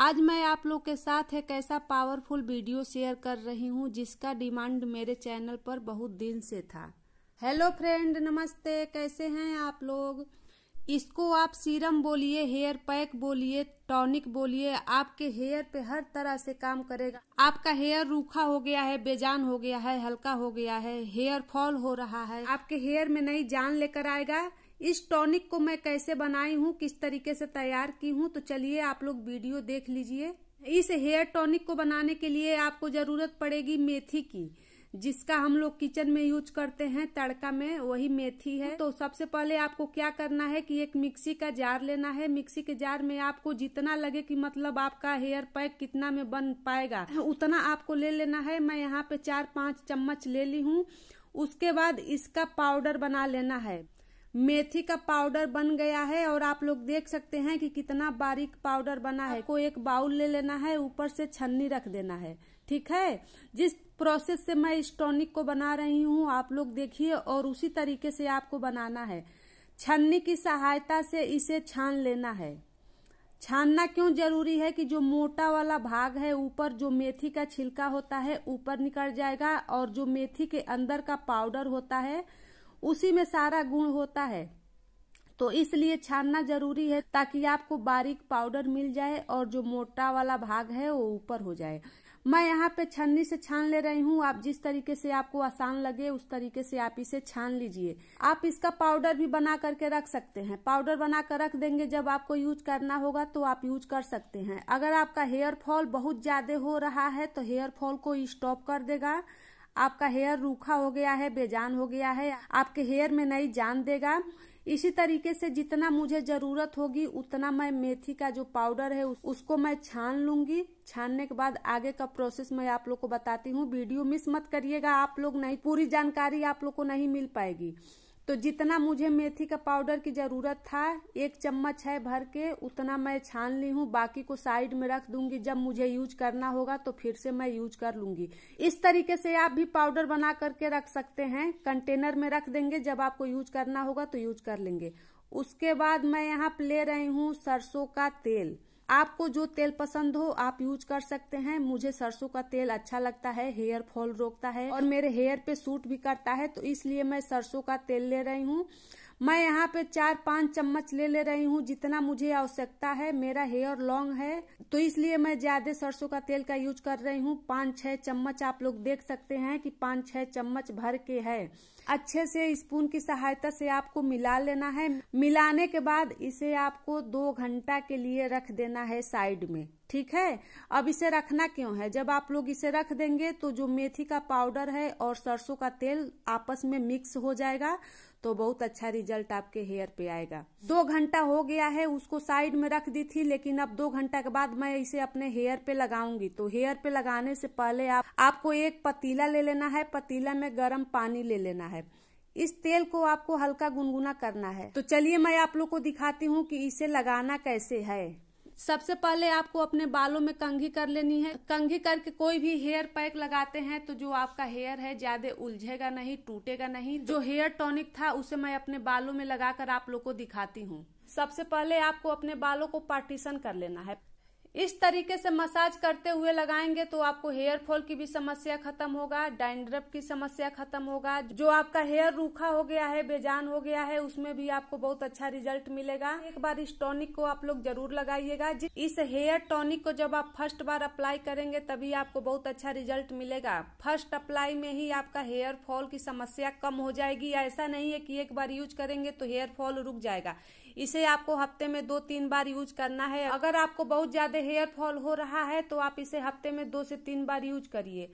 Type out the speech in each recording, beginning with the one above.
आज मैं आप लोग के साथ एक ऐसा पावरफुल वीडियो शेयर कर रही हूँ जिसका डिमांड मेरे चैनल पर बहुत दिन से था हेलो फ्रेंड नमस्ते कैसे हैं आप लोग इसको आप सीरम बोलिए हेयर पैक बोलिए टॉनिक बोलिए आपके हेयर पे हर तरह से काम करेगा आपका हेयर रूखा हो गया है बेजान हो गया है हल्का हो गया है हेयर फॉल हो रहा है आपके हेयर में नई जान लेकर आएगा इस टॉनिक को मैं कैसे बनाई हूँ किस तरीके से तैयार की हूँ तो चलिए आप लोग वीडियो देख लीजिए इस हेयर टॉनिक को बनाने के लिए आपको जरूरत पड़ेगी मेथी की जिसका हम लोग किचन में यूज करते हैं तड़का में वही मेथी है तो सबसे पहले आपको क्या करना है कि एक मिक्सी का जार लेना है मिक्सी के जार में आपको जितना लगे कि मतलब आपका हेयर पैक कितना में बन पाएगा उतना आपको ले लेना है मैं यहाँ पे चार पांच चम्मच ले ली हूँ उसके बाद इसका पाउडर बना लेना है मेथी का पाउडर बन गया है और आप लोग देख सकते हैं कि कितना बारीक पाउडर बना है को एक बाउल ले लेना है ऊपर से छन्नी रख देना है ठीक है जिस प्रोसेस से मैं इस टॉनिक को बना रही हूँ आप लोग देखिए और उसी तरीके से आपको बनाना है छन्नी की सहायता से इसे छान लेना है छानना क्यों जरूरी है कि जो मोटा वाला भाग है ऊपर जो मेथी का छिलका होता है ऊपर निकल जाएगा और जो मेथी के अंदर का पाउडर होता है उसी में सारा गुण होता है तो इसलिए छानना जरूरी है ताकि आपको बारीक पाउडर मिल जाए और जो मोटा वाला भाग है वो ऊपर हो जाए मैं यहाँ पे छन्नी से छान ले रही हूँ आप जिस तरीके से आपको आसान लगे उस तरीके से आप इसे छान लीजिए आप इसका पाउडर भी बना करके रख सकते हैं पाउडर बना कर रख देंगे जब आपको यूज करना होगा तो आप यूज कर सकते हैं अगर आपका हेयर फॉल बहुत ज्यादा हो रहा है तो हेयर फॉल को स्टॉप कर देगा आपका हेयर रूखा हो गया है बेजान हो गया है आपके हेयर में नई जान देगा इसी तरीके से जितना मुझे जरूरत होगी उतना मैं मेथी का जो पाउडर है उसको मैं छान लूंगी छानने के बाद आगे का प्रोसेस मैं आप लोग को बताती हूँ वीडियो मिस मत करिएगा आप लोग नहीं पूरी जानकारी आप लोग को नहीं मिल पाएगी तो जितना मुझे मेथी का पाउडर की ज़रूरत था एक चम्मच है भर के उतना मैं छान ली हूँ बाकी को साइड में रख दूंगी जब मुझे यूज करना होगा तो फिर से मैं यूज कर लूंगी इस तरीके से आप भी पाउडर बना करके रख सकते हैं कंटेनर में रख देंगे जब आपको यूज करना होगा तो यूज कर लेंगे उसके बाद मैं यहाँ ले रही हूँ सरसों का तेल आपको जो तेल पसंद हो आप यूज कर सकते हैं मुझे सरसों का तेल अच्छा लगता है हेयर फॉल रोकता है और मेरे हेयर पे सूट भी करता है तो इसलिए मैं सरसों का तेल ले रही हूँ मैं यहाँ पे चार पाँच चम्मच ले ले रही हूँ जितना मुझे आवश्यकता है मेरा हेयर लॉन्ग है तो इसलिए मैं ज्यादा सरसों का तेल का यूज कर रही हूँ पाँच छह चम्मच आप लोग देख सकते हैं कि पाँच छह चम्मच भर के है अच्छे से स्पून की सहायता से आपको मिला लेना है मिलाने के बाद इसे आपको दो घंटा के लिए रख देना है साइड में ठीक है अब इसे रखना क्यों है जब आप लोग इसे रख देंगे तो जो मेथी का पाउडर है और सरसों का तेल आपस में मिक्स हो जाएगा तो बहुत अच्छा रिजल्ट आपके हेयर पे आएगा दो घंटा हो गया है उसको साइड में रख दी थी लेकिन अब दो घंटा के बाद मैं इसे अपने हेयर पे लगाऊंगी तो हेयर पे लगाने से पहले आप आपको एक पतीला ले लेना है पतीला में गर्म पानी ले लेना है इस तेल को आपको हल्का गुनगुना करना है तो चलिए मैं आप लोग को दिखाती हूँ कि इसे लगाना कैसे है सबसे पहले आपको अपने बालों में कंघी कर लेनी है कंघी करके कोई भी हेयर पैक लगाते हैं तो जो आपका हेयर है ज्यादा उलझेगा नहीं टूटेगा नहीं जो हेयर टॉनिक था उसे मैं अपने बालों में लगाकर आप लोग को दिखाती हूँ सबसे पहले आपको अपने बालों को पार्टीशन कर लेना है इस तरीके से मसाज करते हुए लगाएंगे तो आपको हेयर फॉल की भी समस्या खत्म होगा डैंड्रफ की समस्या खत्म होगा जो आपका हेयर रूखा हो गया है बेजान हो गया है उसमें भी आपको बहुत अच्छा रिजल्ट मिलेगा एक बार इस टॉनिक को आप लोग जरूर लगाइएगा इस हेयर टॉनिक को जब आप फर्स्ट बार अप्लाई करेंगे तभी आपको बहुत अच्छा रिजल्ट मिलेगा फर्स्ट अप्लाई में ही आपका हेयर फॉल की समस्या कम हो जाएगी ऐसा नहीं है कि एक बार यूज करेंगे तो हेयर फॉल रुक जाएगा इसे आपको हफ्ते में दो तीन बार यूज करना है अगर आपको बहुत ज्यादा हेयर फॉल हो रहा है तो आप इसे हफ्ते में दो से तीन बार यूज करिए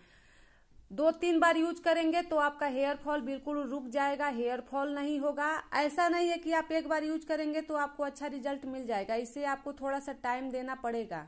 दो तीन बार यूज करेंगे तो आपका हेयर फॉल बिल्कुल रुक जाएगा हेयर फॉल नहीं होगा ऐसा नहीं है कि आप एक बार यूज करेंगे तो आपको अच्छा रिजल्ट मिल जाएगा इसे आपको थोड़ा सा टाइम देना पड़ेगा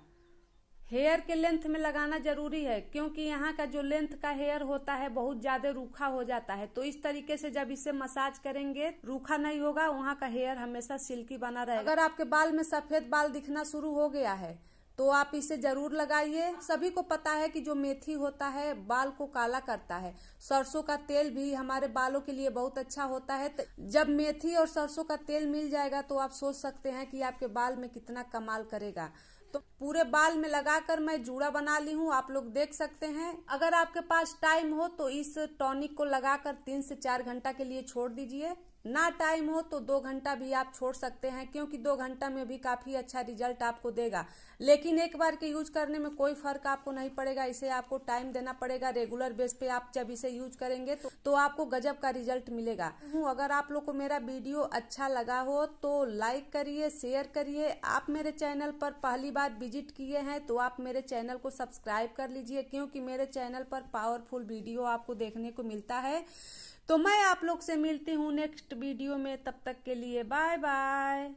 हेयर के लेंथ में लगाना जरूरी है क्योंकि यहाँ का जो लेंथ का हेयर होता है बहुत ज्यादा रूखा हो जाता है तो इस तरीके से जब इसे मसाज करेंगे रूखा नहीं होगा वहाँ का हेयर हमेशा सिल्की बना रहेगा अगर आपके बाल में सफेद बाल दिखना शुरू हो गया है तो आप इसे जरूर लगाइए सभी को पता है कि जो मेथी होता है बाल को काला करता है सरसों का तेल भी हमारे बालों के लिए बहुत अच्छा होता है तो जब मेथी और सरसों का तेल मिल जाएगा तो आप सोच सकते हैं कि आपके बाल में कितना कमाल करेगा तो पूरे बाल में लगाकर मैं जूड़ा बना ली हूँ आप लोग देख सकते हैं अगर आपके पास टाइम हो तो इस टॉनिक को लगाकर तीन से चार घंटा के लिए छोड़ दीजिए ना टाइम हो तो दो घंटा भी आप छोड़ सकते हैं क्योंकि दो घंटा में भी काफ़ी अच्छा रिजल्ट आपको देगा लेकिन एक बार के यूज करने में कोई फर्क आपको नहीं पड़ेगा इसे आपको टाइम देना पड़ेगा रेगुलर बेस पे आप जब इसे यूज करेंगे तो, तो आपको गजब का रिजल्ट मिलेगा अगर आप लोग को मेरा वीडियो अच्छा लगा हो तो लाइक करिए शेयर करिए आप मेरे चैनल पर पहली बार विजिट किए हैं तो आप मेरे चैनल को सब्सक्राइब कर लीजिए क्योंकि मेरे चैनल पर पावरफुल वीडियो आपको देखने को मिलता है तो मैं आप लोग से मिलती हूँ नेक्स्ट वीडियो में तब तक के लिए बाय बाय